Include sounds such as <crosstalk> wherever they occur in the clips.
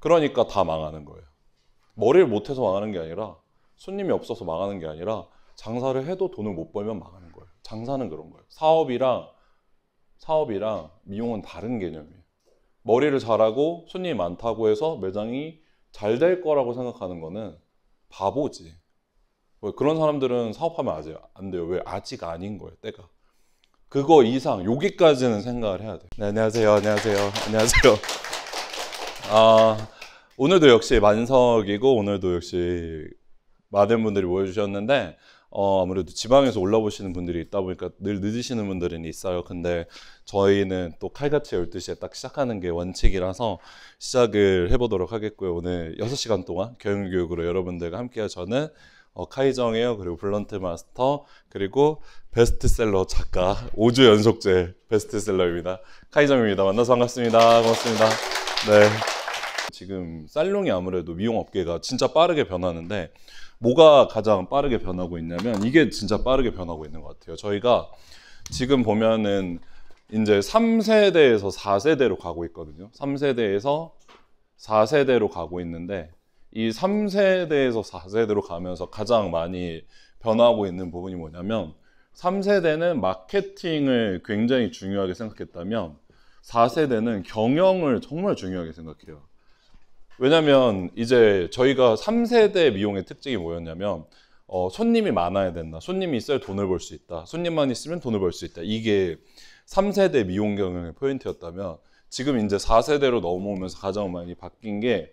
그러니까 다 망하는 거예요. 머리를 못해서 망하는 게 아니라 손님이 없어서 망하는 게 아니라 장사를 해도 돈을 못 벌면 망하는 거예요. 장사는 그런 거예요. 사업이랑 사업이랑 미용은 다른 개념이에요. 머리를 잘하고 손님이 많다고 해서 매장이 잘 될 거라고 생각하는 거는 바보지. 왜 그런 사람들은 사업하면 아직 안 돼요. 왜 아직 아닌 거예요. 때가. 그거 이상 여기까지는 생각을 해야 돼. 네, 안녕하세요. 안녕하세요. 안녕하세요. 아, 오늘도 역시 만석이고 오늘도 역시 많은 분들이 모여주셨는데 어, 아무래도 지방에서 올라오시는 분들이 있다 보니까 늘 늦으시는 분들은 있어요. 근데 저희는 또 칼같이 12시에 딱 시작하는 게 원칙이라서 시작을 해보도록 하겠고요. 오늘 6시간 동안 경영교육으로 여러분들과 함께해 저는 어, 카이정이요 그리고 블런트 마스터 그리고 베스트셀러 작가 5주 연속제 베스트셀러입니다. 카이정입니다. 만나서 반갑습니다. 고맙습니다. 네. 지금 살롱이 아무래도 미용 업계가 진짜 빠르게 변하는데 뭐가 가장 빠르게 변하고 있냐면 이게 진짜 빠르게 변하고 있는 것 같아요. 저희가 지금 보면은 이제 3세대에서 4세대로 가고 있거든요. 3세대에서 4세대로 가고 있는데 이 3세대에서 4세대로 가면서 가장 많이 변하고 있는 부분이 뭐냐면 3세대는 마케팅을 굉장히 중요하게 생각했다면 4세대는 경영을 정말 중요하게 생각해요. 왜냐면 이제 저희가 3세대 미용의 특징이 뭐였냐면 어, 손님이 많아야 된다. 손님이 있어야 돈을 벌 수 있다. 손님만 있으면 돈을 벌 수 있다. 이게 3세대 미용 경영의 포인트였다면 지금 이제 4세대로 넘어오면서 가장 많이 바뀐 게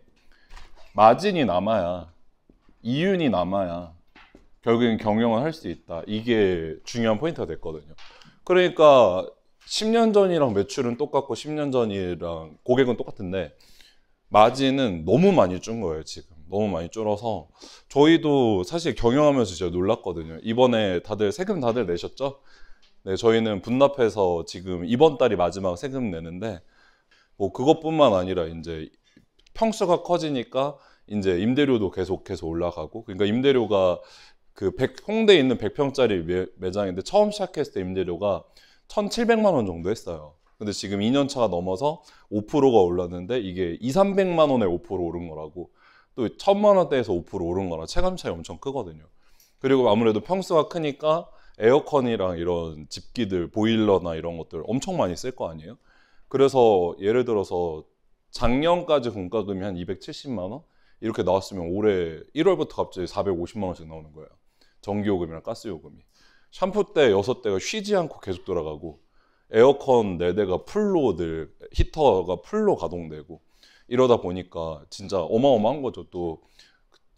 마진이 남아야 이윤이 남아야 결국엔 경영을 할 수 있다. 이게 중요한 포인트가 됐거든요. 그러니까 10년 전이랑 매출은 똑같고 10년 전이랑 고객은 똑같은데 마진은 너무 많이 준 거예요, 지금. 너무 많이 줄어서 저희도 사실 경영하면서 진짜 놀랐거든요. 이번에 다들 세금 다들 내셨죠? 네, 저희는 분납해서 지금 이번 달이 마지막 세금 내는데 뭐 그것뿐만 아니라 이제 평수가 커지니까 이제 임대료도 계속 해서 올라가고 그러니까 임대료가 그1 홍대에 있는 100평짜리 매, 매장인데 처음 시작했을 때 임대료가 1,700만 원 정도 했어요. 근데 지금 2년차가 넘어서 5%가 올랐는데 이게 2, 300만 원에 5% 오른 거라고 또 1000만 원대에서 5% 오른 거라 체감 차이 엄청 크거든요. 그리고 아무래도 평수가 크니까 에어컨이랑 이런 집기들, 보일러나 이런 것들 엄청 많이 쓸 거 아니에요? 그래서 예를 들어서 작년까지 분가금이 한 270만 원 이렇게 나왔으면 올해 1월부터 갑자기 450만 원씩 나오는 거예요. 전기 요금이랑 가스 요금이. 샴푸 때 여섯 대가 쉬지 않고 계속 돌아가고 에어컨 4대가 풀로들 히터가 풀로 가동되고 이러다 보니까 진짜 어마어마한 거죠. 또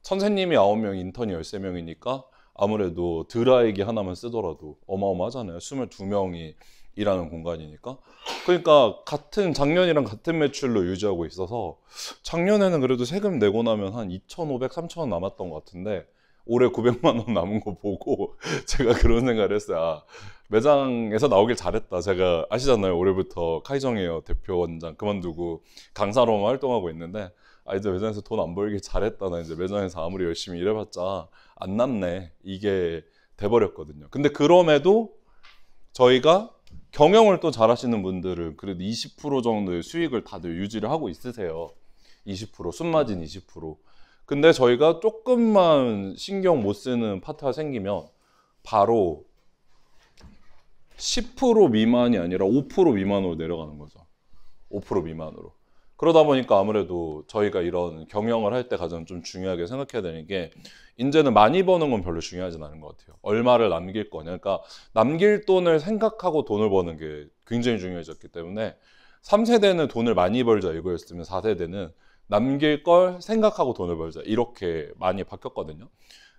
선생님이 9명, 인턴이 13명이니까 아무래도 드라이기 하나만 쓰더라도 어마어마하잖아요. 22명이 일하는 공간이니까. 그러니까 같은 작년이랑 같은 매출로 유지하고 있어서 작년에는 그래도 세금 내고 나면 한 2,500, 3,000원 남았던 것 같은데 올해 900만 원 남은 거 보고 <laughs> 제가 그런 생각을 했어요. 아, 매장에서 나오길 잘했다. 제가 아시잖아요. 올해부터 카이정이에요. 대표 원장 그만두고 강사로만 활동하고 있는데 아 이제 매장에서 돈 안 벌길 잘했다. 나 이제 매장에서 아무리 열심히 일해봤자 안 남네. 이게 돼버렸거든요. 근데 그럼에도 저희가 경영을 또 잘하시는 분들은 그래도 20% 정도의 수익을 다들 유지를 하고 있으세요. 20% 순마진 20% 근데 저희가 조금만 신경 못 쓰는 파트가 생기면 바로 10% 미만이 아니라 5% 미만으로 내려가는 거죠. 5% 미만으로. 그러다 보니까 아무래도 저희가 이런 경영을 할 때 가장 좀 중요하게 생각해야 되는 게 이제는 많이 버는 건 별로 중요하진 않은 것 같아요. 얼마를 남길 거냐. 그러니까 남길 돈을 생각하고 돈을 버는 게 굉장히 중요해졌기 때문에 3세대는 돈을 많이 벌자 이거였으면 4세대는 남길 걸 생각하고 돈을 벌자 이렇게 많이 바뀌었거든요.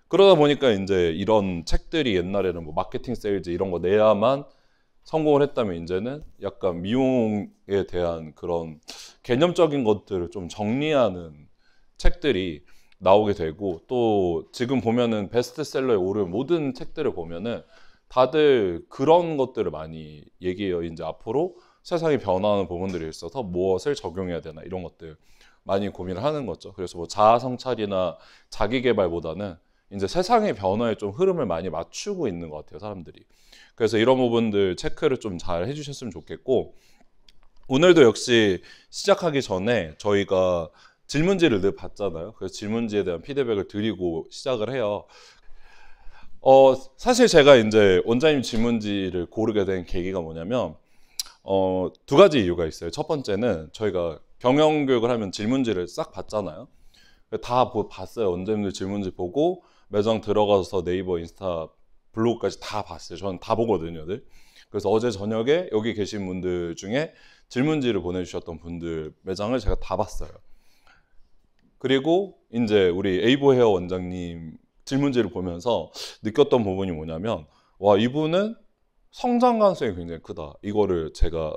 그러다 보니까 이제 이런 책들이 옛날에는 뭐 마케팅 세일즈 이런 거 내야만 성공을 했다면 이제는 약간 미용에 대한 그런 개념적인 것들을 좀 정리하는 책들이 나오게 되고 또 지금 보면은 베스트셀러에 오른 모든 책들을 보면은 다들 그런 것들을 많이 얘기해요. 이제 앞으로 세상이 변화하는 부분들이 있어서 무엇을 적용해야 되나 이런 것들. 많이 고민을 하는 거죠. 그래서 뭐 자아 성찰이나 자기 개발보다는 이제 세상의 변화에 좀 흐름을 많이 맞추고 있는 것 같아요, 사람들이. 그래서 이런 부분들 체크를 좀 잘 해주셨으면 좋겠고, 오늘도 역시 시작하기 전에 저희가 질문지를 늘 받잖아요. 그래서 질문지에 대한 피드백을 드리고 시작을 해요. 어, 사실 제가 이제 원장님 질문지를 고르게 된 계기가 뭐냐면, 어, 두 가지 이유가 있어요. 첫 번째는 저희가 경영 교육을 하면 질문지를 싹 봤잖아요. 다 봤어요. 원장님들 질문지 보고 매장 들어가서 네이버 인스타 블로그까지 다 봤어요. 저는 다 보거든요. 늘. 그래서 어제 저녁에 여기 계신 분들 중에 질문지를 보내주셨던 분들 매장을 제가 다 봤어요. 그리고 이제 우리 에이보 헤어 원장님 질문지를 보면서 느꼈던 부분이 뭐냐면 와 이분은 성장 가능성이 굉장히 크다. 이거를 제가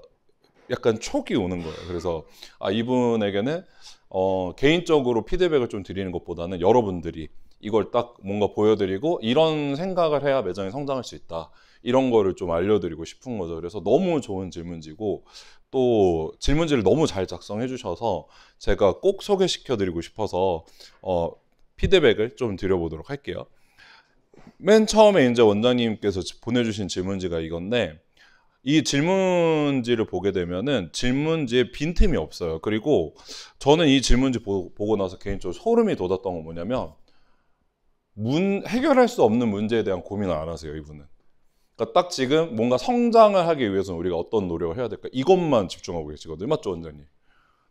약간 촉이 오는 거예요. 그래서 아 이분에게는 어 개인적으로 피드백을 좀 드리는 것보다는 여러분들이 이걸 딱 뭔가 보여드리고 이런 생각을 해야 매장이 성장할 수 있다. 이런 거를 좀 알려드리고 싶은 거죠. 그래서 너무 좋은 질문지고 또 질문지를 너무 잘 작성해 주셔서 제가 꼭 소개시켜 드리고 싶어서 어, 피드백을 좀 드려보도록 할게요. 맨 처음에 이제 원장님께서 보내주신 질문지가 이건데 이 질문지를 보게 되면은 질문지에 빈틈이 없어요. 그리고 저는 이 질문지 보, 고 나서 개인적으로 소름이 돋았던 건 뭐냐면 문, 해결할 수 없는 문제에 대한 고민을 안 하세요, 이분은. 그러니까 딱 지금 뭔가 성장을 하기 위해서는 우리가 어떤 노력을 해야 될까? 이것만 집중하고 계시거든요. 맞죠, 원장님?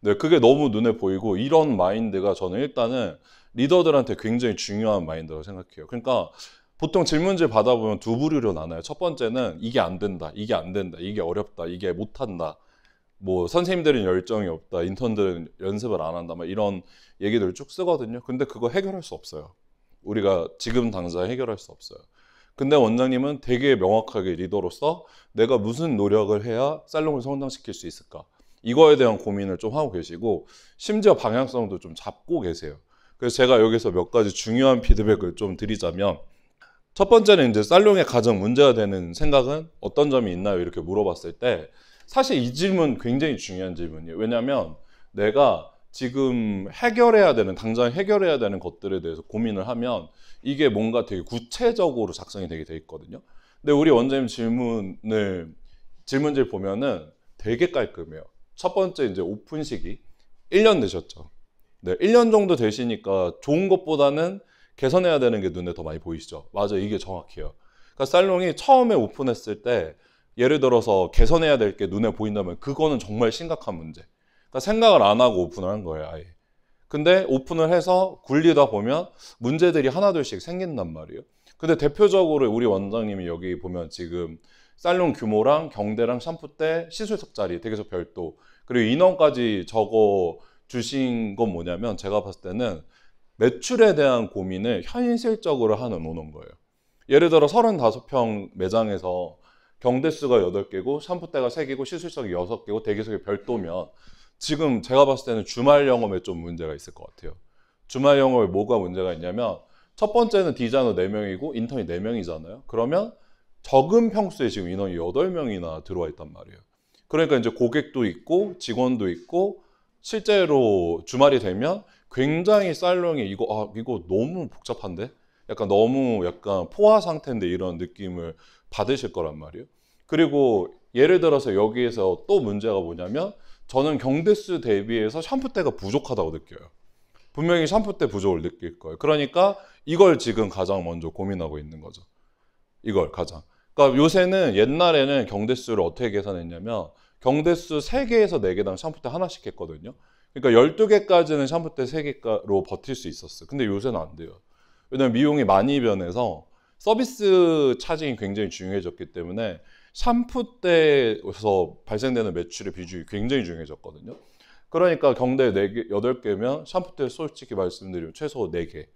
네, 그게 너무 눈에 보이고 이런 마인드가 저는 일단은 리더들한테 굉장히 중요한 마인드라고 생각해요. 그러니까 보통 질문지 받아보면 두 부류로 나눠요. 첫 번째는 이게 안 된다, 이게 안 된다, 이게 어렵다, 이게 못한다. 뭐 선생님들은 열정이 없다, 인턴들은 연습을 안 한다, 막 이런 얘기들 을쭉 쓰거든요. 근데 그거 해결할 수 없어요. 우리가 지금 당장 해결할 수 없어요. 근데 원장님은 되게 명확하게 리더로서 내가 무슨 노력을 해야 살롱을 성장시킬 수 있을까? 이거에 대한 고민을 좀 하고 계시고 심지어 방향성도 좀 잡고 계세요. 그래서 제가 여기서 몇 가지 중요한 피드백을 좀 드리자면 첫 번째는 이제 살롱의 가장 문제가 되는 생각은 어떤 점이 있나요? 이렇게 물어봤을 때 사실 이 질문 굉장히 중요한 질문이에요. 왜냐하면 내가 지금 해결해야 되는 당장 해결해야 되는 것들에 대해서 고민을 하면 이게 뭔가 되게 구체적으로 작성이 되게 돼 있거든요. 근데 우리 원장님 질문을 질문지를 보면은 되게 깔끔해요. 첫 번째 이제 오픈 시기 1년 되셨죠. 네, 1년 정도 되시니까 좋은 것보다는 개선해야 되는 게 눈에 더 많이 보이시죠? 맞아, 이게 정확해요. 그러니까 살롱이 처음에 오픈했을 때 예를 들어서 개선해야 될 게 눈에 보인다면 그거는 정말 심각한 문제. 그러니까 생각을 안 하고 오픈을 한 거예요, 아예. 근데 오픈을 해서 굴리다 보면 문제들이 하나둘씩 생긴단 말이에요. 근데 대표적으로 우리 원장님이 여기 보면 지금 살롱 규모랑 경대랑 샴푸대 시술석 자리 대기석 별도 그리고 인원까지 적어 주신 건 뭐냐면 제가 봤을 때는 매출에 대한 고민을 현실적으로 하는 노는 거예요. 예를 들어 35평 매장에서 경대수가 8개고 샴푸대가 3개고 시술석이 6개고 대기석이 별도면 지금 제가 봤을 때는 주말 영업에 좀 문제가 있을 것 같아요. 주말 영업에 뭐가 문제가 있냐면 첫 번째는 디자이너 4명이고 인턴이 4명이잖아요. 그러면 적은 평수에 지금 인원이 8명이나 들어와 있단 말이에요. 그러니까 이제 고객도 있고 직원도 있고 실제로 주말이 되면 굉장히 쌀롱이 이거 아 이거 너무 복잡한데 약간 너무 약간 포화 상태인데 이런 느낌을 받으실 거란 말이에요. 그리고 예를 들어서 여기에서 또 문제가 뭐냐면 저는 경대수 대비해서 샴푸때가 부족하다고 느껴요. 분명히 샴푸때 부족을 느낄 거예요. 그러니까 이걸 지금 가장 먼저 고민하고 있는 거죠. 이걸 가장. 그러니까 요새는 옛날에는 경대수를 어떻게 계산했냐면 경대수 3개에서 4개당 샴푸때 하나씩 했거든요. 그러니까 12개까지는 샴푸 때 3개로 버틸 수 있었어요. 근데 요새는 안 돼요. 왜냐면 미용이 많이 변해서 서비스 차징이 굉장히 중요해졌기 때문에 샴푸 때에서 발생되는 매출의 비중이 굉장히 중요해졌거든요. 그러니까 경대 4개, 8개면 샴푸 때 솔직히 말씀드리면 최소 4개.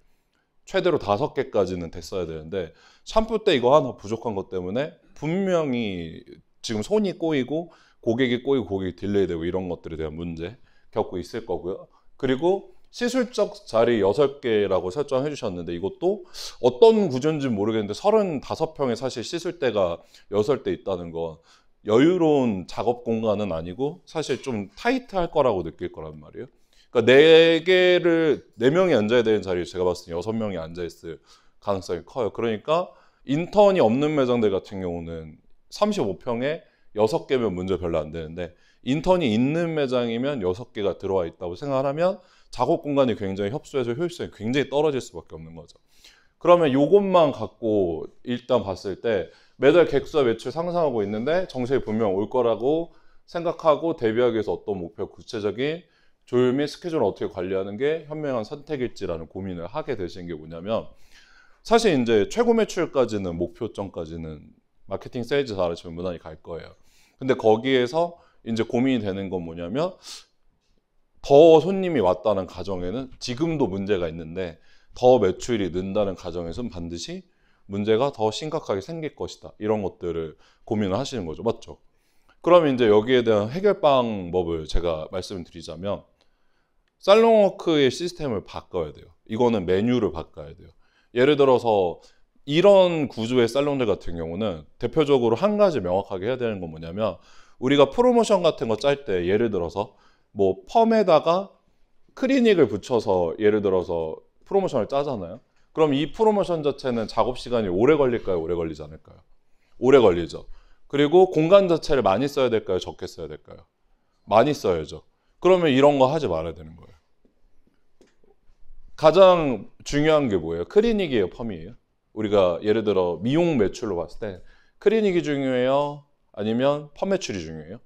최대로 5개까지는 됐어야 되는데 샴푸 때 이거 하나 부족한 것 때문에 분명히 지금 손이 꼬이고 고객이 꼬이고 고객이 딜레이되고 이런 것들에 대한 문제 겪고 있을 거고요. 그리고 시술적 자리 6개라고 설정해 주셨는데 이것도 어떤 구조인지 모르겠는데 35평에 사실 시술대가 6대 있다는 건 여유로운 작업 공간은 아니고 사실 좀 타이트할 거라고 느낄 거란 말이에요. 그러니까 4개를 4명이 앉아야 되는 자리에 제가 봤을 때 6명이 앉아 있을 가능성이 커요. 그러니까 인턴이 없는 매장들 같은 경우는 35평에 6개면 문제 별로 안 되는데 인턴이 있는 매장이면 6개가 들어와 있다고 생각하면 작업 공간이 굉장히 협소해서 효율성이 굉장히 떨어질 수밖에 없는 거죠. 그러면 이것만 갖고 일단 봤을 때 매달 객수와 매출 상상하고 있는데 정세이 분명 올 거라고 생각하고 대비하기 위해서 어떤 목표 구체적인 조율 및 스케줄을 어떻게 관리하는 게 현명한 선택일지라는 고민을 하게 되신 게 뭐냐면 사실 이제 최고 매출까지는 목표점까지는 마케팅 세일즈 잘하시면 무난히 갈 거예요. 근데 거기에서 이제 고민이 되는 건 뭐냐면 더 손님이 왔다는 가정에는 지금도 문제가 있는데 더 매출이 는다는 가정에서는 반드시 문제가 더 심각하게 생길 것이다. 이런 것들을 고민을 하시는 거죠. 맞죠? 그럼 이제 여기에 대한 해결 방법을 제가 말씀드리자면 살롱워크의 시스템을 바꿔야 돼요. 이거는 메뉴를 바꿔야 돼요. 예를 들어서 이런 구조의 살롱들 같은 경우는 대표적으로 한 가지 명확하게 해야 되는 건 뭐냐면 우리가 프로모션 같은 거 짤 때 예를 들어서 뭐 펌에다가 크리닉을 붙여서 예를 들어서 프로모션을 짜잖아요. 그럼 이 프로모션 자체는 작업 시간이 오래 걸릴까요? 오래 걸리지 않을까요? 오래 걸리죠. 그리고 공간 자체를 많이 써야 될까요? 적게 써야 될까요? 많이 써야죠. 그러면 이런 거 하지 말아야 되는 거예요. 가장 중요한 게 뭐예요? 크리닉이에요? 펌이에요? 우리가 예를 들어 미용 매출로 봤을 때 크리닉이 중요해요? 아니면 펌 매출이 중요해요?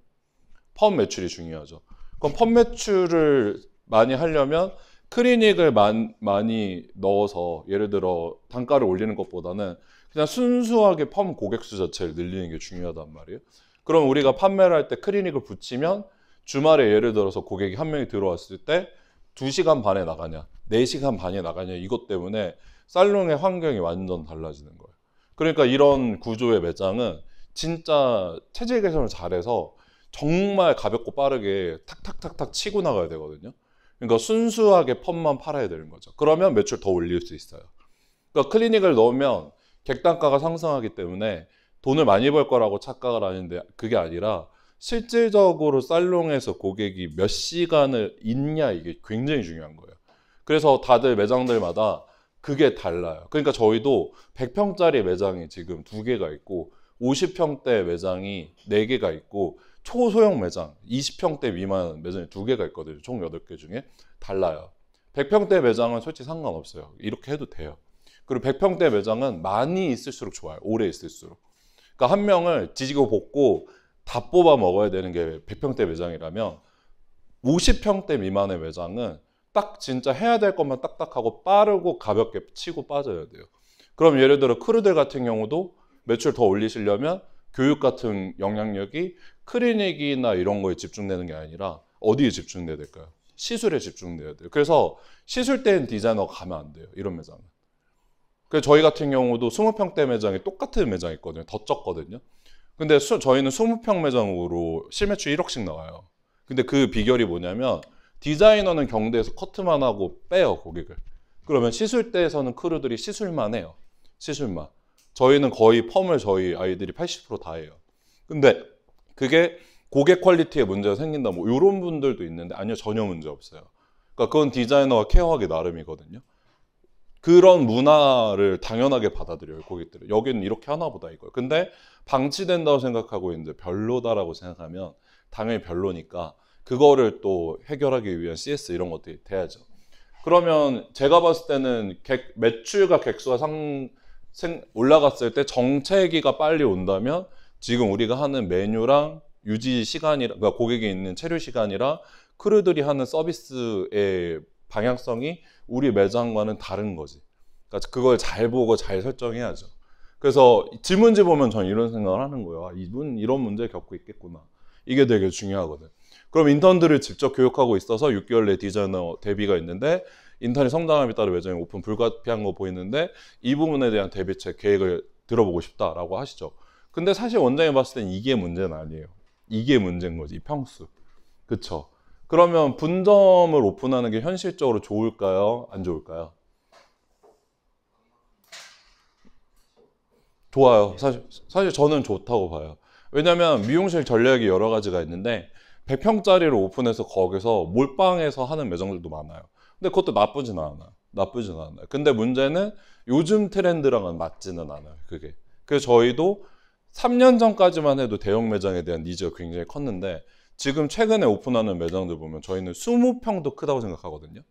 펌 매출이 중요하죠. 그럼 펌 매출을 많이 하려면 클리닉을 만, 많이 넣어서 예를 들어 단가를 올리는 것보다는 그냥 순수하게 펌 고객 수 자체를 늘리는 게 중요하단 말이에요. 그럼 우리가 판매를 할 때클리닉을 붙이면 주말에 예를 들어서 고객이 한 명이 들어왔을 때 2시간 반에 나가냐, 4시간 반에 나가냐 이것 때문에 살롱의 환경이 완전 달라지는 거예요. 그러니까 이런 구조의 매장은 진짜 체질 개선을 잘해서 정말 가볍고 빠르게 탁탁탁탁 치고 나가야 되거든요. 그러니까 순수하게 펌만 팔아야 되는 거죠. 그러면 매출 더 올릴 수 있어요. 그러니까 클리닉을 넣으면 객단가가 상승하기 때문에 돈을 많이 벌 거라고 착각을 하는데 그게 아니라 실질적으로 살롱에서 고객이 몇 시간을 있냐 이게 굉장히 중요한 거예요. 그래서 다들 매장들마다 그게 달라요. 그러니까 저희도 100평짜리 매장이 지금 두 개가 있고 50평대 매장이 4개가 있고 초소형 매장 20평대 미만 매장이 2개가 있거든요. 총 8개 중에 달라요. 100평대 매장은 솔직히 상관없어요. 이렇게 해도 돼요. 그리고 100평대 매장은 많이 있을수록 좋아요. 오래 있을수록. 그러니까 한 명을 지지고 볶고 다 뽑아 먹어야 되는 게 100평대 매장이라면 50평대 미만의 매장은 딱 진짜 해야 될 것만 딱딱하고 빠르고 가볍게 치고 빠져야 돼요. 그럼 예를 들어 크루들 같은 경우도 매출 더 올리시려면 교육 같은 영향력이 클리닉이나 이런 거에 집중되는 게 아니라 어디에 집중돼야 될까요? 시술에 집중돼야 돼요. 그래서 시술 때는 디자이너 가면 안 돼요. 이런 매장은. 그래서 저희 같은 경우도 20평대 매장이 똑같은 매장이 있거든요. 더 적거든요. 근데 수, 저희는 20평 매장으로 실매출 1억씩 나와요. 근데 그 비결이 뭐냐면 디자이너는 경대에서 커트만 하고 빼요, 고객을. 그러면 시술대에서는 크루들이 시술만 해요. 시술만. 저희는 거의 펌을 저희 아이들이 80%다 해요. 근데 그게 고객 퀄리티에 문제가 생긴다 뭐 이런 분들도 있는데 아니요 전혀 문제 없어요. 그러니까 그건 디자이너가 케어하기 나름이거든요. 그런 문화를 당연하게 받아들여요 고객들은 여기는 이렇게 하나 보다 이거예요. 근데 방치된다고 생각하고 이제 별로다라고 생각하면 당연히 별로니까 그거를 또 해결하기 위한 CS 이런 것들이 돼야죠. 그러면 제가 봤을 때는 객, 매출과 객수가 상 올라갔을 때 정체기가 빨리 온다면 지금 우리가 하는 메뉴랑 유지 시간이 그러니까 고객이 있는 체류 시간이랑 크루들이 하는 서비스의 방향성이 우리 매장과는 다른 거지. 그러니까 그걸 잘 보고 잘 설정해야죠. 그래서 질문지 보면 전 이런 생각을 하는 거예요. 아, 이분 이런 문제 겪고 있겠구나. 이게 되게 중요하거든. 그럼 인턴들을 직접 교육하고 있어서 6개월 내 디자이너 데뷔가 있는데 인터넷 성장함에 따른 외전이 오픈 불가피한 거 보이는데 이 부분에 대한 대비책 계획을 들어보고 싶다라고 하시죠. 근데 사실 원장이 봤을 땐 이게 문제는 아니에요. 이게 문제인 거지, 이 평수. 그쵸? 그러면 분점을 오픈하는 게 현실적으로 좋을까요? 안 좋을까요? 좋아요. 사실, 사실 저는 좋다고 봐요. 왜냐면 미용실 전략이 여러 가지가 있는데 100평짜리를 오픈해서 거기서 몰빵해서 하는 매장들도 많아요. 근데 그것도 나쁘진 않아. 나쁘진 않아요. 근데 문제는 요즘 트렌드랑은 맞지는 않아요. 그게. 그래서 저희도 3년 전까지만 해도 대형 매장에 대한 니즈가 굉장히 컸는데 지금 최근에 오픈하는 매장들 보면 저희는 20평도 크다고 생각하거든요.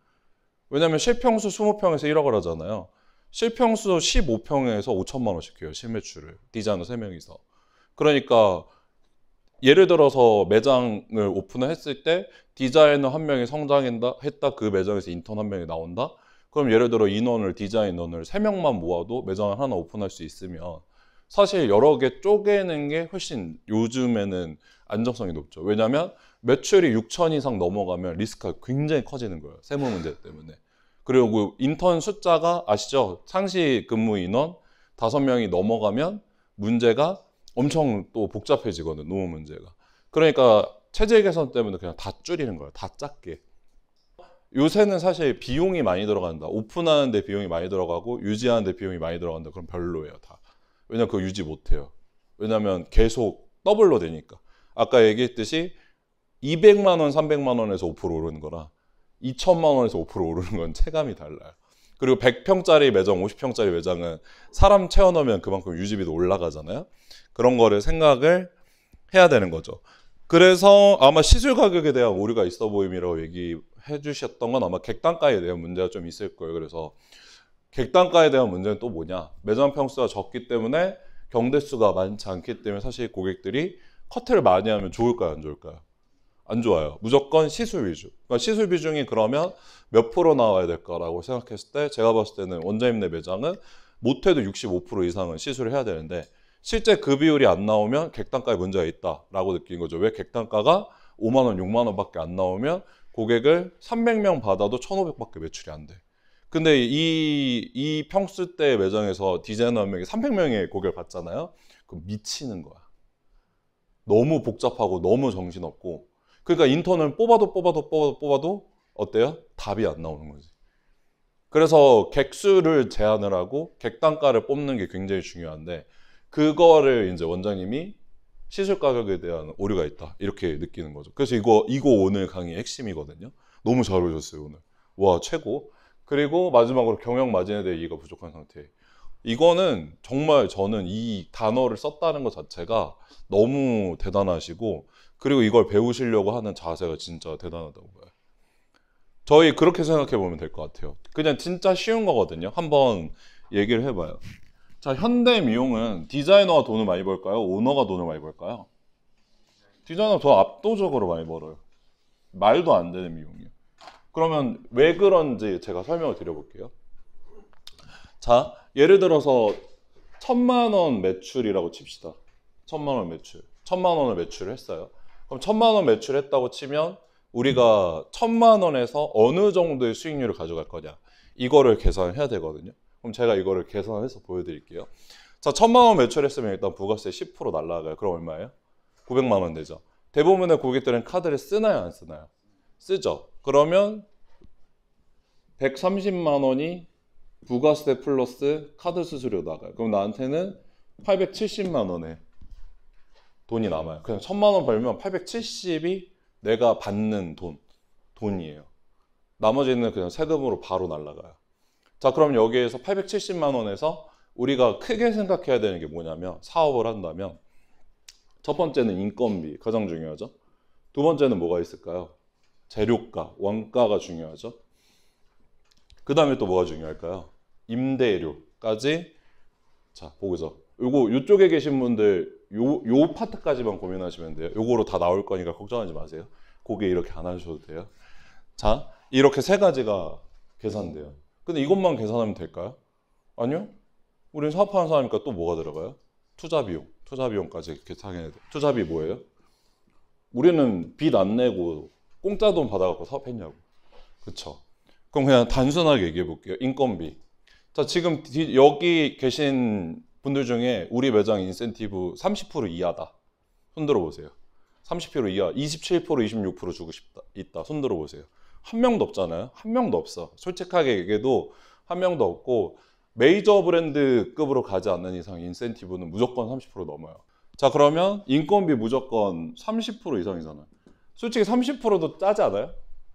왜냐면 실평수 20평에서 1억을 하잖아요. 실평수 15평에서 5천만 원씩 해요. 실매출을. 디자이너 3명이서. 그러니까 예를 들어서 매장을 오픈을 했을 때 디자이너 한 명이 성장했다 했다 그 매장에서 인턴 한 명이 나온다 그럼 예를 들어 인원을 디자이너를 세명만 모아도 매장을 하나 오픈할 수 있으면 사실 여러 개 쪼개는 게 훨씬 요즘에는 안정성이 높죠. 왜냐하면 매출이 6천 이상 넘어가면 리스크가 굉장히 커지는 거예요. 세무 문제 때문에. 그리고 인턴 숫자가 아시죠? 상시 근무 인원 5명이 넘어가면 문제가 엄청 또 복잡해지거든 노후 문제가. 그러니까 체제 개선 때문에 그냥 다 줄이는 거예요. 다 작게. 요새는 사실 비용이 많이 들어간다. 오픈하는데 비용이 많이 들어가고 유지하는데 비용이 많이 들어간다. 그럼 별로예요 다. 왜냐 면 그거 유지 못해요. 왜냐면 계속 더블로 되니까. 아까 얘기했듯이 200만 원, 300만 원에서 5% 오르는 거라 2천만 원에서 5% 오르는 건 체감이 달라요. 그리고 100평짜리 매장, 50평짜리 매장은 사람 채워넣으면 그만큼 유지비도 올라가잖아요. 그런 거를 생각을 해야 되는 거죠. 그래서 아마 시술 가격에 대한 오류가 있어 보임이라고 얘기해 주셨던 건 아마 객단가에 대한 문제가 좀 있을 거예요. 그래서 객단가에 대한 문제는 또 뭐냐? 매장 평수가 적기 때문에 경대수가 많지 않기 때문에 사실 고객들이 커트를 많이 하면 좋을까요? 안 좋을까요? 안 좋아요. 무조건 시술 비중. 그러니까 시술 비중이 그러면 몇 프로 나와야 될까라고 생각했을 때 제가 봤을 때는 원자임내 매장은 못해도 65% 이상은 시술을 해야 되는데 실제 그 비율이 안 나오면 객단가에 문제가 있다라고 느낀 거죠. 왜 객단가가 5만 원, 6만 원밖에 안 나오면 고객을 300명 받아도 1,500밖에 매출이 안 돼. 근데 이, 이 평수 때 매장에서 디자이너 한 명이 300명의 고객을 받잖아요. 그럼 미치는 거야. 너무 복잡하고 너무 정신없고 그러니까 인턴을 뽑아도 뽑아도 뽑아도 뽑아도 어때요? 답이 안 나오는 거지. 그래서 객수를 제한을 하고 객단가를 뽑는 게 굉장히 중요한데 그거를 이제 원장님이 시술 가격에 대한 오류가 있다 이렇게 느끼는 거죠. 그래서 이거 이거 오늘 강의 핵심이거든요. 너무 잘 오셨어요 오늘. 와 최고. 그리고 마지막으로 경영 마진에 대해 이해가 부족한 상태. 이거는 정말 저는 이 단어를 썼다는 것 자체가 너무 대단하시고 그리고 이걸 배우시려고 하는 자세가 진짜 대단하다고 봐요. 저희 그렇게 생각해 보면 될 것 같아요. 그냥 진짜 쉬운 거거든요. 한번 얘기를 해봐요. 자, 현대 미용은 디자이너가 돈을 많이 벌까요? 오너가 돈을 많이 벌까요? 디자이너가 더 압도적으로 많이 벌어요. 말도 안 되는 미용이에요. 그러면 왜 그런지 제가 설명을 드려볼게요. 자, 예를 들어서 천만 원 매출이라고 칩시다. 천만 원 매출. 천만 원을 매출을 했어요. 그럼 천만 원 매출했다고 치면 우리가 천만 원에서 어느 정도의 수익률을 가져갈 거냐 이거를 계산해야 되거든요. 그럼 제가 이거를 계산해서 보여드릴게요. 자, 천만 원 매출했으면 일단 부가세 10% 날라가요. 그럼 얼마예요? 900만 원 되죠. 대부분의 고객들은 카드를 쓰나요, 안 쓰나요? 쓰죠. 그러면 130만 원이 부가세 플러스 카드 수수료 나가요. 그럼 나한테는 870만 원에 돈이 남아요. 그냥 천만 원 벌면 870이 내가 받는 돈, 돈이에요. 나머지는 그냥 세금으로 바로 날라가요. 자, 그럼 여기에서 870만 원에서 우리가 크게 생각해야 되는 게 뭐냐면 사업을 한다면 첫 번째는 인건비 가장 중요하죠. 두 번째는 뭐가 있을까요? 재료가, 원가가 중요하죠. 그 다음에 또 뭐가 중요할까요? 임대료까지 자 보고서. 그리고 이쪽에 계신 분들 요, 요 파트까지만 고민하시면 돼요. 요거로 다 나올 거니까 걱정하지 마세요. 고개 이렇게 안 하셔도 돼요. 자, 이렇게 세 가지가 계산돼요. 근데 이것만 계산하면 될까요? 아니요. 우리는 사업하는 사람이니까 또 뭐가 들어가요? 투자 비용. 투자 비용까지 계산해야 돼. 투자비 뭐예요? 우리는 빚 안 내고 공짜 돈 받아갖고 사업했냐고. 그렇죠 그럼 그냥 단순하게 얘기해 볼게요. 인건비. 자, 지금 여기 계신 분들 중에 우리 매장 인센티브 30% 이하다. 손들어 보세요. 30% 이하, 27%, 26% 주고 싶다, 있다. 손들어 보세요. 한 명도 없잖아요. 한 명도 없어. 솔직하게 얘기해도 한 명도 없고 메이저 브랜드급으로 가지 않는 이상 인센티브는 무조건 30% 넘어요. 자 그러면 인건비 무조건 30% 이상이잖아요. 솔직히 30%도 짜지 않아요?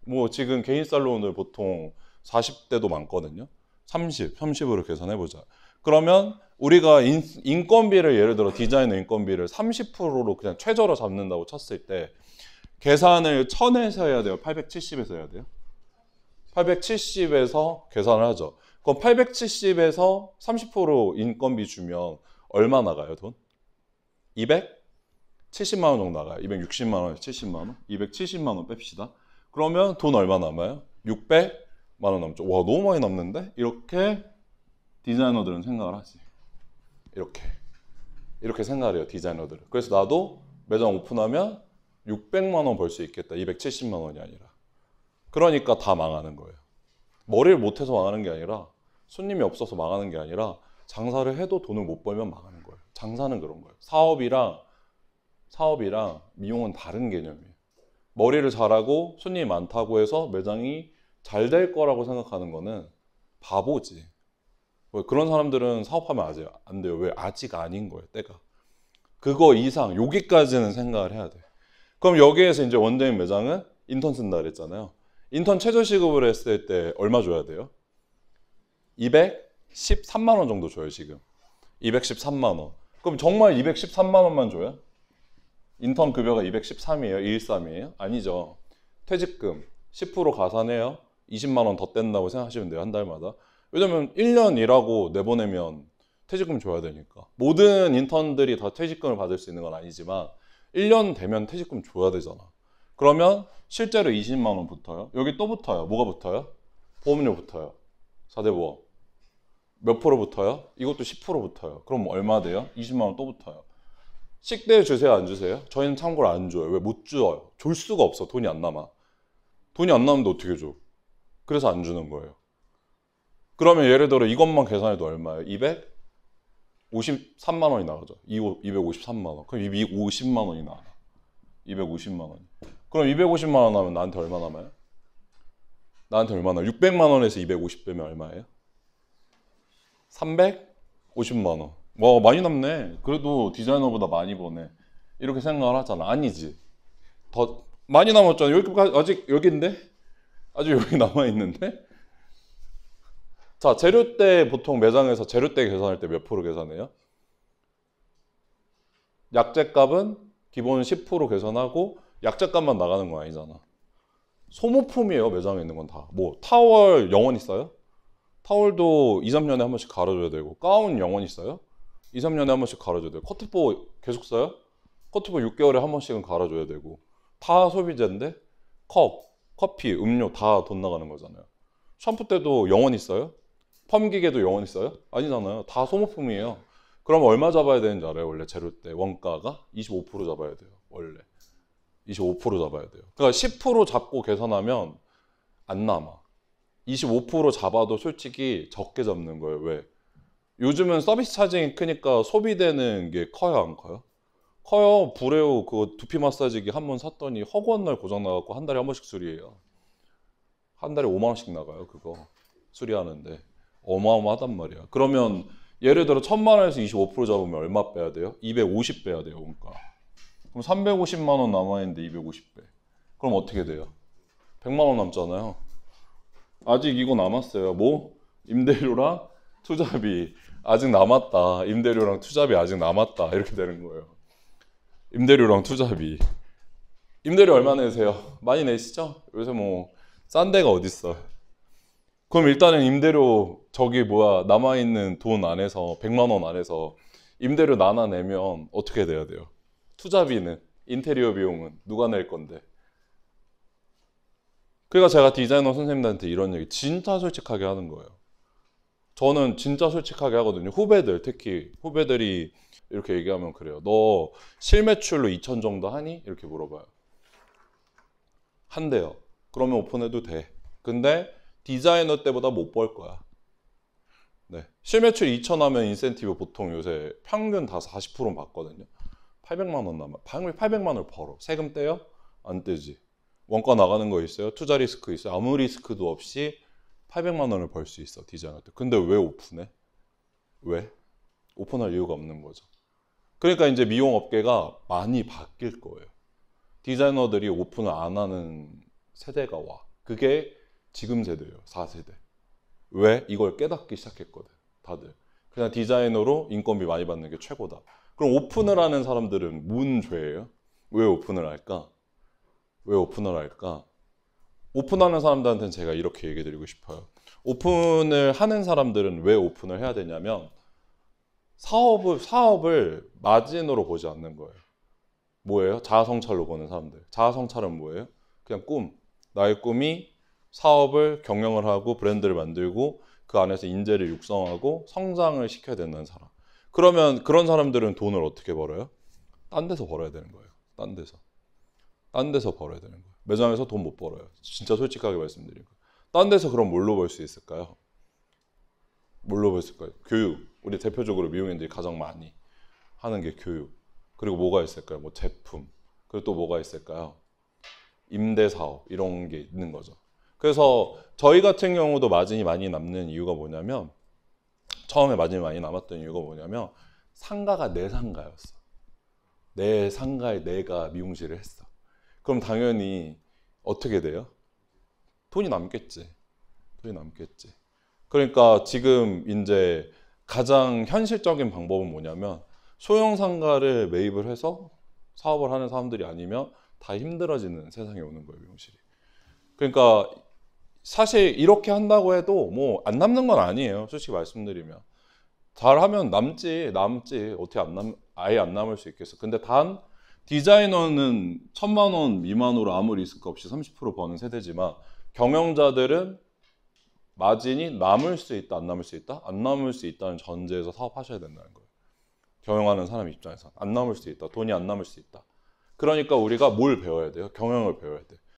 뭐 지금 개인 살론을 보통 40대도 많거든요. 30, 30으로 계산해보자. 그러면 우리가 인, 건비를 예를 들어 디자이너 인건비를 30%로 그냥 최저로 잡는다고 쳤을 때 계산을 1000에서 해야 돼요? 870에서 해야 돼요? 870에서 계산을 하죠. 그럼 870에서 30% 인건비 주면 얼마 나가요, 돈? 200? 70만 원 정도 나가요. 260만 원 70만 원. 270만 원 뺍시다. 그러면 돈 얼마 남아요? 600만 원 남죠. 와, 너무 많이 남는데? 이렇게 디자이너들은 생각을 하지. 이렇게 이렇게 생각을 해요 디자이너들 그래서 나도 매장 오픈하면 600만 원 벌 수 있겠다 270만 원이 아니라 그러니까 다 망하는 거예요 머리를 못해서 망하는 게 아니라 손님이 없어서 망하는 게 아니라 장사를 해도 돈을 못 벌면 망하는 거예요 장사는 그런 거예요 사업이랑 사업이랑 미용은 다른 개념이에요 머리를 잘하고 손님이 많다고 해서 매장이 잘 될 거라고 생각하는 거는 바보지 뭐 그런 사람들은 사업하면 아직 안 돼요. 왜? 아직 아닌 거예요, 때가. 그거 이상, 여기까지는 생각을 해야 돼. 그럼 여기에서 이제 원장님 매장은 인턴 쓴다 그랬잖아요. 인턴 최저시급을 했을 때 얼마 줘야 돼요? 213만 원 정도 줘요, 지금. 213만 원. 그럼 정말 213만 원만 줘요? 인턴 급여가 213이에요? 1 3이에요 아니죠. 퇴직금 10% 가산해요. 20만 원 더 뗀다고 생각하시면 돼요, 한 달마다. 왜냐면 1년 일하고 내보내면 퇴직금 줘야 되니까. 모든 인턴들이 다 퇴직금을 받을 수 있는 건 아니지만 1년 되면 퇴직금 줘야 되잖아. 그러면 실제로 20만 원 붙어요. 여기 또 붙어요. 뭐가 붙어요? 보험료 붙어요. 4대 보험. 몇 프로 붙어요? 이것도 10% 붙어요. 그럼 얼마 돼요? 20만 원 또 붙어요. 식대 주세요, 안 주세요? 저희는 참고로 안 줘요. 왜 못 줘요? 줄 수가 없어. 돈이 안 남아. 돈이 안 남는데 어떻게 줘? 그래서 안 주는 거예요. 그러면 예를 들어 이것만 계산해도 얼마예요? 253만 원이 나가죠. 253만 원. 그럼 250만 원이 나와. 250만 원. 그럼 250만 원 하면 나한테 얼마 남아요? 나한테 얼마 나 600만 원에서 250 빼면 얼마예요? 350만 원. 와 많이 남네. 그래도 디자이너보다 많이 버네. 이렇게 생각을 하잖아. 아니지. 더 많이 남았잖아. 여기까지 아직 여기인데 아직 여기 <laughs> 남아 있는데 자, 재료때 보통 매장에서 재료때 계산할 때 몇 프로 계산해요? 약재값은 기본 10% 계산하고 약재값만 나가는 거 아니잖아. 소모품이에요, 매장에 있는 건 다. 뭐 타월 영원 있어요? 타월도 2, 3년에 한 번씩 갈아줘야 되고 가운 영원 있어요? 2, 3년에 한 번씩 갈아줘야 되고 커트보 계속 써요? 커트보 6개월에 한 번씩은 갈아줘야 되고 다 소비재인데 컵, 커피, 음료 다 돈 나가는 거잖아요. 샴푸 때도 영원 있어요? 펌기계도 영원히 써요? 아니잖아요. 다 소모품이에요. 그럼 얼마 잡아야 되는지 알아요? 원래 재료 때 원가가 25% 잡아야 돼요. 원래 25% 잡아야 돼요. 그러니까 10% 잡고 계산하면 안 남아. 25% 잡아도 솔직히 적게 잡는 거예요. 왜? 요즘은 서비스 차징이 크니까 소비되는 게 커요, 안 커요? 커요. 불에오그 두피 마사지기 한 번 샀더니 허구한 날 고장 나갖고 한 달에 한 번씩 수리해요. 한 달에 5만 원씩 나가요, 그거. 수리하는데. 어마어마하단 말이야. 그러면 예를 들어 천만 원에서 25% 잡으면 얼마 빼야 돼요? 250 빼야 돼요, 그러니까. 그럼 350만 원 남아 있는데 250배. 그럼 어떻게 돼요? 100만 원 남잖아요. 아직 이거 남았어요. 뭐 임대료랑 투자비 아직 남았다. 임대료랑 투자비 아직 남았다. 이렇게 되는 거예요. 임대료랑 투자비. 임대료 얼마 내세요? 많이 내시죠? 요새 뭐 싼 데가 어딨어. 그럼 일단은 임대료 저기 뭐야 남아있는 돈 안에서 100만 원 안에서 임대료 나나 내면 어떻게 돼야 돼요? 투자비는 인테리어 비용은 누가 낼 건데? 그러니까 제가 디자이너 선생님들한테 이런 얘기 진짜 솔직하게 하는 거예요. 저는 진짜 솔직하게 하거든요. 후배들 특히 후배들이 이렇게 얘기하면 그래요. 너 실매출로 2천 정도 하니? 이렇게 물어봐요. 한대요. 그러면 오픈해도 돼. 근데 디자이너 때보다 못 벌 거야. 네. 실매출 2천 하면 인센티브 보통 요새 평균 다 4 0 받거든요. 800만 원 남아. 방금 800만 원을 벌어. 세금 떼요? 안 떼지. 원가 나가는 거 있어요? 투자 리스크 있어요? 아무 리스크도 없이 800만 원을 벌 수 있어 디자인한테. 근데 왜 오픈해? 왜? 오픈할 이유가 없는 거죠. 그러니까 이제 미용 업계가 많이 바뀔 거예요. 디자이너들이 오픈을 안 하는 세대가 와. 그게 지금 세대예요. 4세대. 왜? 이걸 깨닫기 시작했거든. 다들. 그냥 디자이너로 인건비 많이 받는 게 최고다. 그럼 오픈을 하는 사람들은 문 죄예요? 왜 오픈을 할까? 왜 오픈을 할까? 오픈하는 사람들한테는 제가 이렇게 얘기 드리고 싶어요. 오픈을 하는 사람들은 왜 오픈을 해야 되냐면 사업을 사업을 마진으로 보지 않는 거예요. 뭐예요? 자아성찰로 보는 사람들. 자아성찰은 뭐예요? 그냥 꿈. 나의 꿈이 사업을 경영을 하고 브랜드를 만들고 그 안에서 인재를 육성하고 성장을 시켜야 된다는 사람. 그러면 그런 사람들은 돈을 어떻게 벌어요? 딴 데서 벌어야 되는 거예요. 딴 데서. 딴 데서 벌어야 되는 거예요. 매장에서 돈 못 벌어요. 진짜 솔직하게 말씀드린 거예요. 딴 데서 그럼 뭘로 벌 수 있을까요? 뭘로 벌 수 있을까요? 교육. 우리 대표적으로 미용인들이 가장 많이 하는 게 교육. 그리고 뭐가 있을까요? 뭐 제품. 그리고 또 뭐가 있을까요? 임대 사업 이런 게 있는 거죠. 그래서 저희 같은 경우도 마진이 많이 남는 이유가 뭐냐면 처음에 마진이 많이 남았던 이유가 뭐냐면 상가가 내 상가였어. 내 상가에 내가 미용실을 했어. 그럼 당연히 어떻게 돼요? 돈이 남겠지. 돈이 남겠지. 그러니까 지금 이제 가장 현실적인 방법은 뭐냐면 소형 상가를 매입을 해서 사업을 하는 사람들이 아니면 다 힘들어지는 세상에 오는 거예요, 미용실이. 그러니까 사실 이렇게 한다고 해도 뭐 안 남는 건 아니에요. 솔직히 말씀드리면. 잘하면 남지, 남지. 어떻게 안 남, 아예 안 남을 수 있겠어. 근데 단, 디자이너는 천만 원 미만으로 아무 리스크 없이 30% 버는 세대지만 경영자들은 마진이 남을 수 있다, 안 남을 수 있다? 안 남을 수 있다는 전제에서 사업하셔야 된다는 거예요. 경영하는 사람 입장에서. 안 남을 수 있다. 돈이 안 남을 수 있다. 그러니까 우리가 뭘 배워야 돼요? 경영을 배워야 돼.